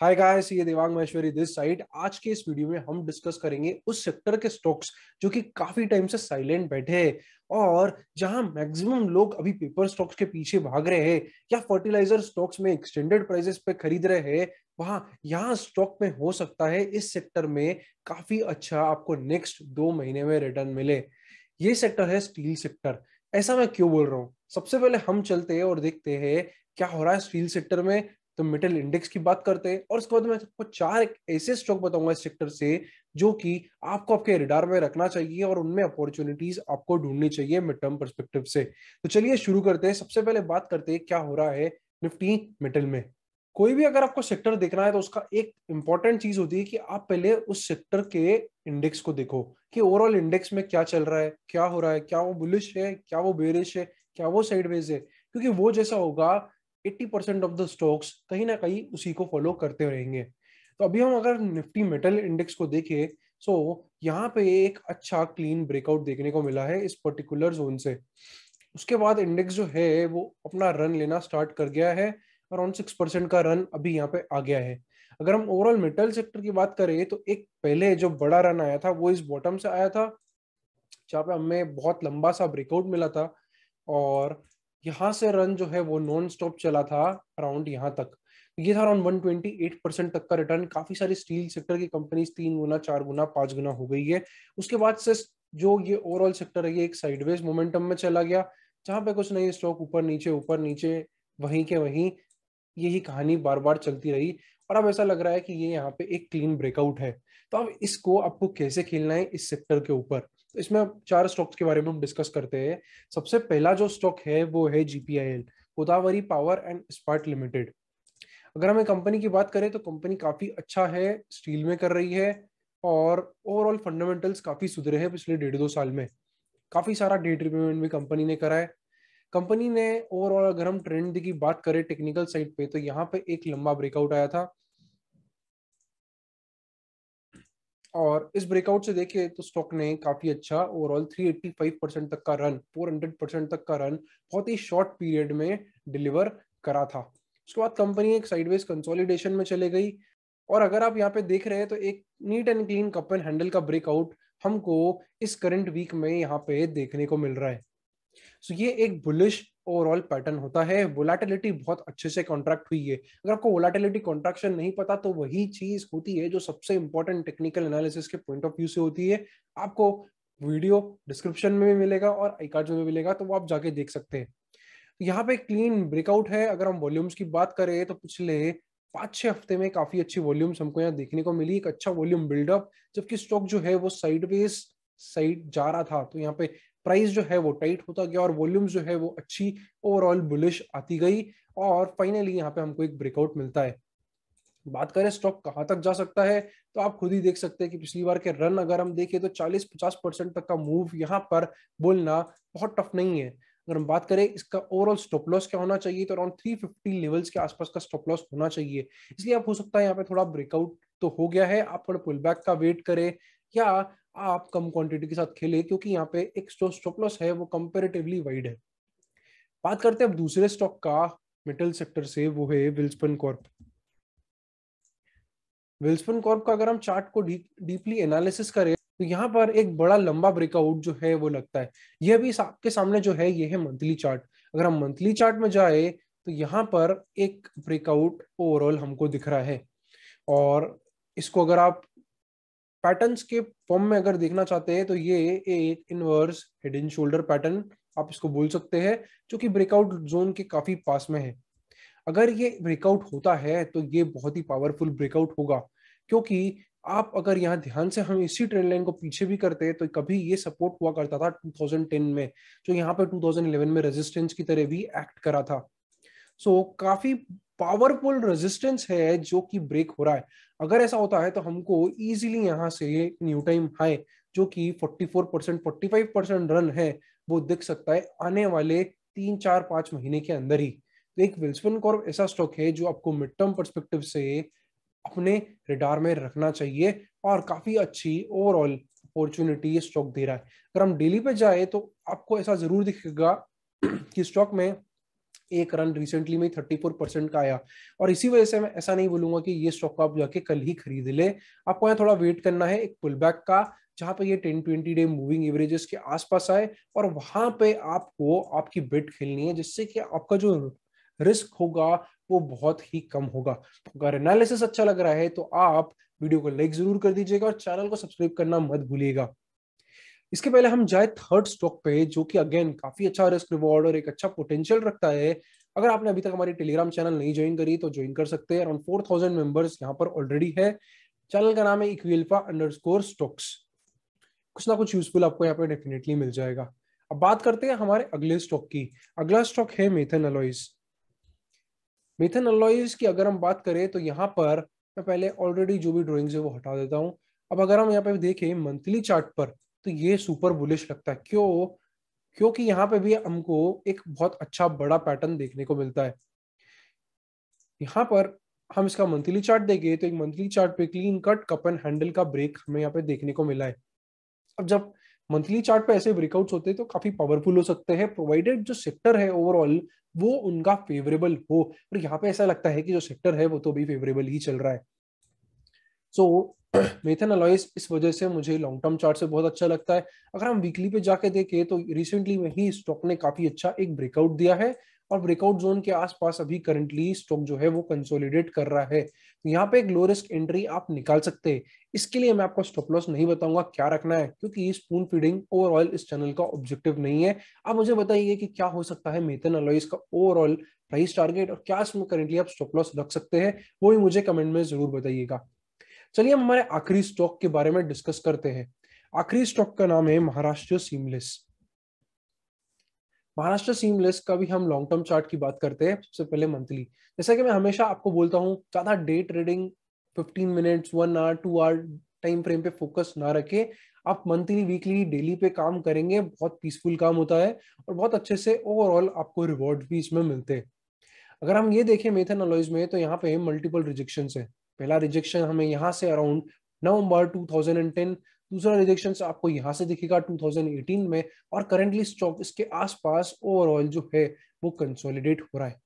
hi guys ये Devang Maheshwari this side आज के इस वीडियो में हम डिस्कस करेंगे उस सेक्टर के स्टॉक्स जो कि काफी टाइम से साइलेंट बैठे हैं और जहां मैक्सिमम लोग अभी पेपर स्टॉक्स के पीछे भाग रहे हैं या फर्टिलाइजर स्टॉक्स में एक्सटेंडेड प्राइसेस पे खरीद रहे हैं वहां यहाँ स्टॉक में हो सकता है इस सेक्टर में काफी अच्छा आपको नेक्स्ट दो महीने में रिटर्न मिले ये सेक्टर है स्टील सेक्टर ऐसा मैं क्यों बोल रहा हूँ सबसे पहले हम चलते हैं और देखते हैं क्या हो रहा है स्टील सेक्टर में तो मेटल इंडेक्स की बात करते हैं और उसके बाद मैं आपको चार ऐसे स्टॉक बताऊंगा इस सेक्टर से जो कि आपको आपके रिडार में रखना चाहिए और उनमें अपॉर्चुनिटीज आपको ढूंढनी चाहिए मिड टर्म परस्पेक्टिव से तो चलिए शुरू करते हैं सबसे पहले बात करते हैं क्या हो रहा है निफ्टी मेटल में कोई भी अगर आपको सेक्टर देखना है तो उसका एक इंपॉर्टेंट चीज होती है कि आप पहले उस सेक्टर के इंडेक्स को देखो कि ओवरऑल इंडेक्स में क्या चल रहा है क्या हो रहा है क्या वो बुलिश है क्या वो बेरिश है क्या वो साइडवेज है क्योंकि वो जैसा होगा eighty percent of the stocks कहीं ना कहीं उसी को फॉलो करते रहेंगे तो अभी हम अगर निफ्टी मेटल इंडेक्स को देखें सो so, यहाँ पे एक अच्छा क्लीन ब्रेकआउट देखने को मिला है इस पर्टिकुलर जोन से उसके बाद इंडेक्स जो है वो अपना रन लेना स्टार्ट कर गया है अराउंड सिक्स परसेंट का रन अभी यहाँ पे आ गया है अगर हम ओवरऑल मेटल सेक्टर की बात करें तो एक पहले जो बड़ा रन आया था वो इस बॉटम से आया था जहाँ पे हमें बहुत लंबा सा ब्रेकआउट मिला था और यहाँ से रन जो है वो नॉन स्टॉप चला था अराउंड यहाँ तक ये था अराउंड 128 परसेंट तक का रिटर्न काफी सारी स्टील सेक्टर की कंपनीज तीन गुना चार गुना पांच गुना हो गई है उसके बाद से जो ये ओवरऑल सेक्टर है ये एक साइडवेज मोमेंटम में चला गया जहां पे कुछ नहीं स्टॉक ऊपर नीचे ऊपर नीचे वहीं के वहीं यही कहानी बार बार चलती रही और अब ऐसा लग रहा है कि ये यहाँ पे एक क्लीन ब्रेकआउट है तो अब इसको आपको कैसे खेलना है इस सेक्टर के ऊपर तो इसमें चार स्टॉक्स के बारे में हम डिस्कस करते हैं सबसे पहला जो स्टॉक है वो है GPIL Godavari power and Ispat limited अगर हमें कंपनी की बात करें तो कंपनी काफी अच्छा है स्टील में कर रही है और ओवरऑल फंडामेंटल्स काफी सुधरे हैं पिछले डेढ़ दो साल में काफी सारा डेट रिपेमेंट भी कंपनी ने करा है कंपनी ने ओवरऑल अगर हम ट्रेंड की बात करें टेक्निकल साइड पे तो यहाँ पे एक लंबा ब्रेकआउट आया था और इस ब्रेकआउट से देखे तो स्टॉक ने काफी अच्छा ओवरऑल 385 परसेंट तक का रन 400 परसेंट तक का रन बहुत ही शॉर्ट पीरियड में डिलीवर करा था उसके बाद कंपनी एक साइडवेज कंसोलिडेशन में चले गई और अगर आप यहाँ पे देख रहे हैं तो एक neat and clean cup and handle का ब्रेकआउट हमको इस करंट वीक में यहाँ पे देखने को मिल रहा है सो so, ये एक बुलिश ओवरऑल पैटर्न होता है वोलाटिलिटी बहुत अच्छे से कॉन्ट्रैक्ट हुई है अगर आपको वोलाटिलिटी कॉन्ट्रैक्शन नहीं पता तो वही चीज होती है जो सबसे इंपॉर्टेंट टेक्निकल एनालिसिस के पॉइंट ऑफ व्यू से होती है आपको वीडियो डिस्क्रिप्शन में भी मिलेगा और आई कार्ड में भी मिलेगा तो वो आप जाके देख सकते हैं तो यहाँ पे क्लीन ब्रेकआउट है अगर हम वॉल्यूम्स की बात करें तो पिछले पांच छह हफ्ते में काफ़ी अच्छी वॉल्यूम्स हमको यहाँ देखने को मिली एक अच्छा वॉल्यूम बिल्डअप जबकि स्टॉक जो है वो साइडवेज साइड जा रहा था तो यहाँ पे प्राइस जो है वो टाइट होता गया और वॉल्यूम जो है वो अच्छी ओवरऑल बुलिश आती गई और फाइनली यहाँ पे हमको एक ब्रेकआउट मिलता है बात करें स्टॉक कहाँ तक जा सकता है तो आप खुद ही देख सकते हैं कि पिछली बार के रन अगर हम देखें तो 40-50 परसेंट तक का मूव यहाँ पर बोलना बहुत टफ नहीं है अगर हम बात करें इसका ओवरऑल स्टॉप लॉस क्या होना चाहिए तो अराउंड 350 लेवल्स के आसपास का स्टॉप लॉस होना चाहिए इसलिए आप हो सकता है यहाँ पे थोड़ा ब्रेकआउट तो हो गया है आप थोड़ा पुल बैक का वेट करें या आप कम क्वांटिटी के साथ खेले क्योंकि यहाँ पे एक जो स्टॉप लॉस है वो कंपेरेटिवली वाइड है बात करते हैं अब दूसरे स्टॉक का मेटल सेक्टर से वो है विल्सपन कॉर्प विल्सपन कॉर्प का अगर हम चार्ट को डी, डीपली एनालिसिस करें तो यहाँ पर एक बड़ा लंबा ब्रेकआउट जो है वो लगता है यह भी आपके सामने जो है यह है मंथली चार्ट अगर हम मंथली चार्ट में जाए तो यहाँ पर एक ब्रेकआउट ओवरऑल हमको दिख रहा है और इसको अगर आप पैटर्न्स के फॉर्म में अगर देखना चाहते हैं तो ये एक inverse head and shoulder pattern आप इसको बोल सकते हैं जो कि ब्रेकआउट जोन के काफी पास में है अगर ये ब्रेकआउट होता है तो ये बहुत ही पावरफुल ब्रेकआउट होगा क्योंकि आप अगर यहाँ ध्यान से हम इसी ट्रेंड लाइन को पीछे भी करते हैं तो कभी ये सपोर्ट हुआ करता था 2010 में जो यहाँ पर 2011 में रेजिस्टेंस की तरह भी एक्ट करा था सो so, काफी पावरफुल रेजिस्टेंस है जो कि ब्रेक हो रहा है अगर ऐसा होता है तो हमको इजीली यहाँ से न्यू टाइम हाई जो कि 44 परसेंट फोर्टी परसेंट रन है वो दिख सकता है आने वाले तीन चार पांच महीने के अंदर ही तो एक विल्सपन कॉर्व ऐसा स्टॉक है जो आपको मिड टर्म परस्पेक्टिव से अपने रिडार में रखना चाहिए और काफी अच्छी ओवरऑल अपॉर्चुनिटी स्टॉक दे रहा है अगर हम डेली पे जाए तो आपको ऐसा जरूर दिखेगा कि स्टॉक में एक रन रिसेंटली में थर्टी फोर परसेंट का आया और इसी वजह से मैं ऐसा नहीं बोलूंगा कि ये स्टॉक आप जाके कल ही खरीद ले आपको यहाँ थोड़ा वेट करना है एक पुल बैक का जहां पे ये ten twenty day moving averages के आसपास आए और वहां पे आपको आपकी बेट खेलनी है जिससे कि आपका जो रिस्क होगा वो बहुत ही कम होगा अगर एनालिसिस अच्छा लग रहा है तो आप वीडियो को लाइक जरूर कर दीजिएगा और चैनल को सब्सक्राइब करना मत भूलिएगा इसके पहले हम जाए थर्ड स्टॉक पे जो कि अगेन काफी अच्छा रिस्क रिवॉर्ड और एक अच्छा पोटेंशियल रखता है अगर आपने अभी तक हमारी टेलीग्राम चैनल नहीं ज्वाइन करी तो ज्वाइन कर सकते हैं अराउंड फोर थाउजेंड मेंबर्स यहाँ पर ऑलरेडी है चैनल का नाम है इक्विल्फा अंडरस्कोर स्टॉक्स कुछ ना कुछ यूजफुल आपको यहाँ पर डेफिनेटली मिल जाएगा अब बात करते हैं हमारे अगले स्टॉक की अगला स्टॉक है मेथन अलॉइस मेथन अलॉइस की अगर हम बात करें तो यहाँ पर मैं पहले ऑलरेडी जो भी ड्रॉइंग्स है वो हटा देता हूँ अब अगर हम यहाँ पे देखें मंथली चार्ट पर तो ये सुपर बुलिश लगता है क्यों क्योंकि यहाँ पे भी हमको एक बहुत अच्छा बड़ा पैटर्न देखने को मिलता है यहाँ पर हम इसका मंथली चार्ट देखे तो एक मंथली चार्ट पे clean cut cup and handle का ब्रेक हमें यहाँ पे देखने को मिला है अब जब मंथली चार्ट पे ऐसे ब्रेकआउट्स होते हैं तो काफी पावरफुल हो सकते हैं प्रोवाइडेड जो सेक्टर है ओवरऑल वो उनका फेवरेबल हो और यहाँ पे ऐसा लगता है कि जो सेक्टर है वो तो भी फेवरेबल ही चल रहा है सो so, मेथन अलॉयस इस वजह से मुझे लॉन्ग टर्म चार्ट से बहुत अच्छा लगता है अगर हम वीकली पे जाके देखें तो रिसेंटली में ही स्टॉक ने काफी अच्छा एक ब्रेकआउट दिया है और ब्रेकआउट जोन के आसपास अभी करंटली स्टॉक जो है वो कंसोलिडेट कर रहा है तो यहाँ पे एक लो रिस्क एंट्री आप निकाल सकते हैं इसके लिए मैं आपको स्टॉप लॉस नहीं बताऊंगा क्या रखना है क्योंकि स्पून फीडिंग ओवरऑल इस चैनल का ऑब्जेक्टिव नहीं है आप मुझे बताइए कि क्या हो सकता है मेथन अलॉइस का ओवरऑल प्राइस टारगेट और क्या इसमें करेंटली आप स्टॉप लॉस रख सकते हैं वो भी मुझे कमेंट में जरूर बताइएगा चलिए हम हमारे आखिरी स्टॉक के बारे में डिस्कस करते हैं आखिरी स्टॉक का नाम है महाराष्ट्र सीमलेस महाराष्ट्र सीमलेस का भी हम लॉन्ग टर्म चार्ट की बात करते हैं सबसे पहले मंथली जैसा कि मैं हमेशा आपको बोलता हूँ ज्यादा day trading fifteen minutes one hour two hour time frame पे फोकस ना रखे आप मंथली वीकली डेली पे काम करेंगे बहुत पीसफुल काम होता है और बहुत अच्छे से ओवरऑल आपको रिवॉर्ड भी इसमें मिलते हैं अगर हम ये देखें मेथन अलॉइज में तो यहाँ पे मल्टीपल रिजेक्शन है पहला रिजेक्शन हमें यहाँ से अराउंड नवंबर 2010 दूसरा रिजेक्शन आपको यहाँ से दिखेगा 2018 में और करेंटली स्टॉक इसके आसपास ओवरऑल जो है वो कंसोलिडेट हो रहा है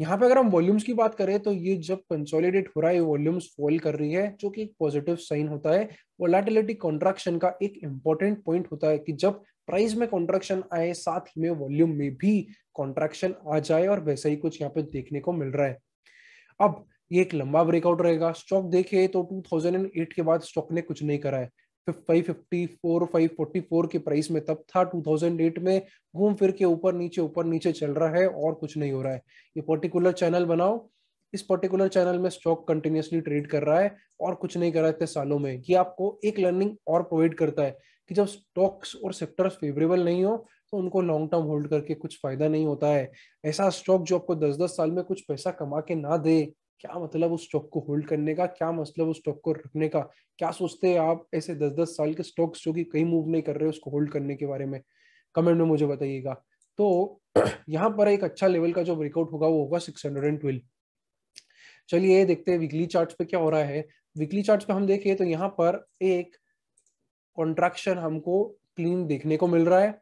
यहाँ पे अगर हम वॉल्यूम्स की बात करें तो ये जब कंसोलिडेट हो रहा है वॉल्यूम्स फॉल कर रही है जो कि एक पॉजिटिव साइन होता है वोलाटिलिटी कॉन्ट्रेक्शन का एक इंपॉर्टेंट पॉइंट होता है कि जब प्राइस में कॉन्ट्रेक्शन आए साथ ही में वॉल्यूम में भी कॉन्ट्रेक्शन आ जाए और वैसा ही कुछ यहाँ पे देखने को मिल रहा है अब ये एक लंबा ब्रेकआउट रहेगा स्टॉक देखे तो 2008 के बाद स्टॉक ने कुछ नहीं करा है five fifty four five forty four के प्राइस में तब था 2008 में घूम फिर के ऊपर नीचे ऊपर नीचे चल रहा है और कुछ नहीं हो रहा है ये पर्टिकुलर चैनल बनाओ इस पर्टिकुलर चैनल में स्टॉक कंटिन्यूसली ट्रेड कर रहा है और कुछ नहीं कर रहा इतने सालों में ये आपको एक लर्निंग और प्रोवाइड करता है कि जब स्टॉक्स और सेक्टर्स फेवरेबल नहीं हो तो उनको लॉन्ग टर्म होल्ड करके कुछ फायदा नहीं होता है ऐसा स्टॉक जो आपको दस दस साल में कुछ पैसा कमा के ना दे क्या मतलब उस स्टॉक को होल्ड करने का क्या मतलब उस स्टॉक को रखने का क्या सोचते हैं आप ऐसे दस दस साल के स्टॉक्स जो कि कहीं मूव नहीं कर रहे उसको होल्ड करने के बारे में कमेंट में मुझे बताइएगा तो यहाँ पर एक अच्छा लेवल का जो ब्रेकआउट होगा वो होगा सिक्स हंड्रेड एंड ट्वेल्व चलिए देखते हैं वीकली चार्ट पे क्या हो रहा है वीकली चार्ट पे हम देखें तो यहाँ पर एक कॉन्ट्रैक्शन हमको क्लीन देखने को मिल रहा है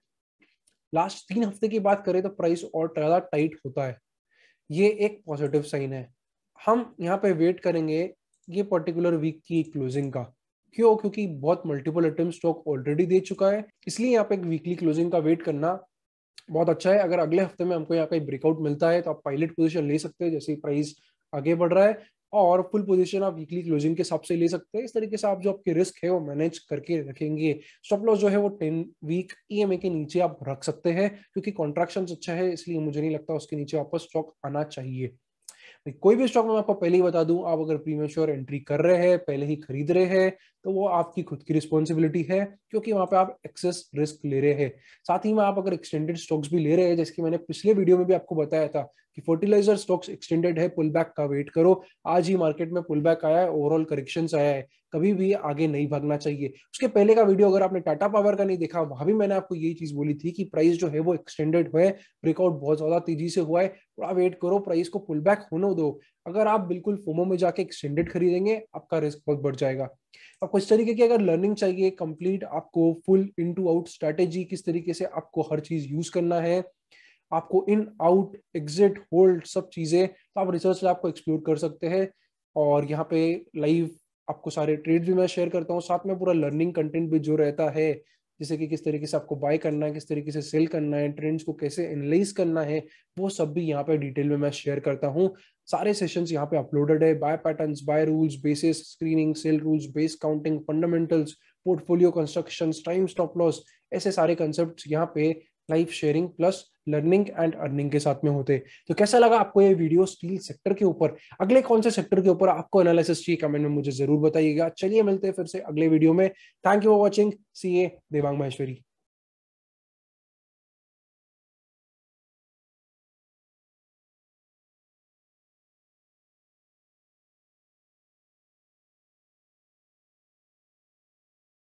लास्ट तीन हफ्ते की बात करें तो प्राइस और ज्यादा टाइट होता है ये एक पॉजिटिव साइन है हम यहाँ पे वेट करेंगे ये पर्टिकुलर वीक की क्लोजिंग का क्यों क्योंकि बहुत मल्टीपल आइटम स्टॉक ऑलरेडी दे चुका है इसलिए यहाँ पे एक वीकली क्लोजिंग का वेट करना बहुत अच्छा है अगर अगले हफ्ते में हमको यहाँ का ब्रेकआउट मिलता है तो आप पायलट पोजिशन ले सकते हैं जैसे प्राइस आगे बढ़ रहा है और फुल पोजीशन आप वीकली क्लोजिंग के हिसाब से ले सकते हैं इस तरीके से आप जो आपके रिस्क है वो मैनेज करके रखेंगे स्टॉप लॉस जो है वो टेन वीक ईएमए के नीचे आप रख सकते हैं क्योंकि कॉन्ट्रेक्शन अच्छा है इसलिए मुझे नहीं लगता उसके नीचे वापस स्टॉक आना चाहिए कोई भी स्टॉक में आपको पहले ही बता दूं आप अगर श्योर एंट्री कर रहे हैं पहले ही खरीद रहे हैं तो वो आपकी खुद की रिस्पॉन्सिबिलिटी है क्योंकि वहां पे आप एक्सेस रिस्क ले रहे हैं साथ ही में आप अगर एक्सटेंडेड स्टॉक्स भी ले रहे हैं जैसे मैंने पिछले वीडियो में भी आपको बताया था कि फर्टिलाइजर स्टॉक्स एक्सटेंडेड है पुल बैक का वेट करो आज ही मार्केट में पुल बैक आया है ओवरऑल करेक्शन आया है कभी भी आगे नहीं भागना चाहिए उसके पहले का वीडियो अगर आपने टाटा पावर का नहीं देखा वहां भी मैंने आपको यही चीज बोली थी कि प्राइस जो है वो एक्सटेंडेड है ब्रेकआउट बहुत ज्यादा तेजी से हुआ है थोड़ा वेट करो प्राइस को पुल बैक होने दो अगर आप बिल्कुल फोमो में जाके एक्सटेंडेड खरीदेंगे आपका रिस्क बहुत बढ़ जाएगा आपको इस तरीके की अगर लर्निंग चाहिए कंप्लीट आपको full in to out strategy किस तरीके से आपको हर चीज यूज करना है आपको इन आउट एग्जिट होल्ड सब चीजें तो आप रिसर्च लैब को एक्सप्लोर कर सकते हैं और यहाँ पे लाइव आपको सारे ट्रेड भी मैं शेयर करता हूँ साथ में पूरा लर्निंग कंटेंट भी जो रहता है जैसे कि किस तरीके से आपको बाय करना है किस तरीके से सेल करना है ट्रेंड्स को कैसे एनालाइज करना है वो सब भी यहाँ पे डिटेल में मैं शेयर करता हूँ सारे सेशन यहाँ पे अपलोडेड है buy pattern buy rules basis screening sell rules base counting fundamentals portfolio construction time stop loss ऐसे सारे कंसेप्ट यहाँ पे life sharing plus learning and earning के साथ में होते हैं तो कैसा लगा आपको ये वीडियो स्टील सेक्टर के ऊपर अगले कौन से सेक्टर के ऊपर आपको एनालिसिस चाहिए कमेंट में मुझे जरूर बताइएगा चलिए मिलते हैं फिर से अगले वीडियो में thank you for watching C A Devang Maheshwari